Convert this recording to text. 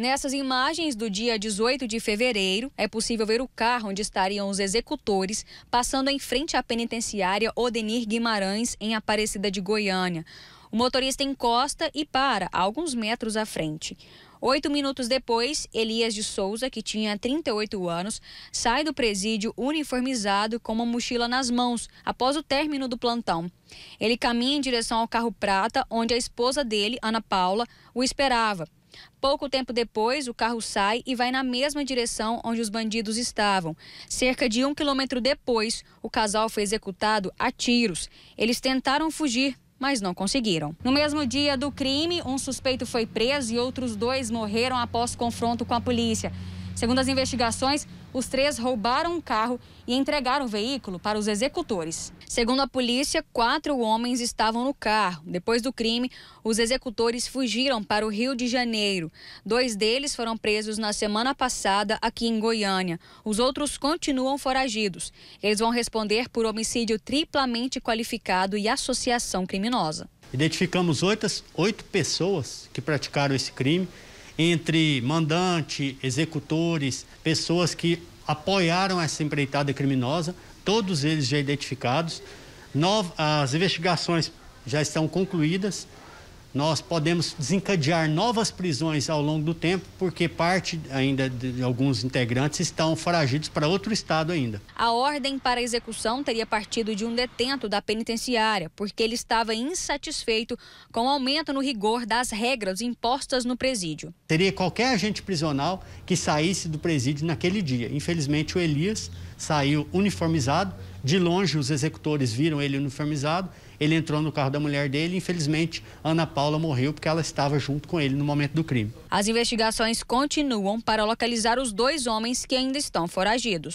Nessas imagens do dia 18 de fevereiro, é possível ver o carro onde estariam os executores passando em frente à penitenciária Odenir Guimarães, em Aparecida de Goiânia. O motorista encosta e para, alguns metros à frente. Oito minutos depois, Elias de Souza, que tinha 38 anos, sai do presídio uniformizado com uma mochila nas mãos após o término do plantão. Ele caminha em direção ao carro prata, onde a esposa dele, Ana Paula, o esperava. Pouco tempo depois, o carro sai e vai na mesma direção onde os bandidos estavam. Cerca de um quilômetro depois, o casal foi executado a tiros. Eles tentaram fugir, mas não conseguiram. No mesmo dia do crime, um suspeito foi preso e outros dois morreram após confronto com a polícia. Segundo as investigações, os três roubaram um carro e entregaram o veículo para os executores. Segundo a polícia, quatro homens estavam no carro. Depois do crime, os executores fugiram para o Rio de Janeiro. Dois deles foram presos na semana passada aqui em Goiânia. Os outros continuam foragidos. Eles vão responder por homicídio triplamente qualificado e associação criminosa. Identificamos oito, oito pessoas que praticaram esse crime entre mandante, executores, pessoas que apoiaram essa empreitada criminosa, todos eles já identificados. as investigações já estão concluídas nós podemos desencadear novas prisões ao longo do tempo, porque parte ainda de alguns integrantes estão foragidos para outro estado ainda. A ordem para execução teria partido de um detento da penitenciária, porque ele estava insatisfeito com o aumento no rigor das regras impostas no presídio. Teria qualquer agente prisional que saísse do presídio naquele dia. Infelizmente, o Elias saiu uniformizado de longe, os executores viram ele uniformizado. Ele entrou no carro da mulher dele. Infelizmente, Ana Paula morreu porque ela estava junto com ele no momento do crime. As investigações continuam para localizar os dois homens que ainda estão foragidos.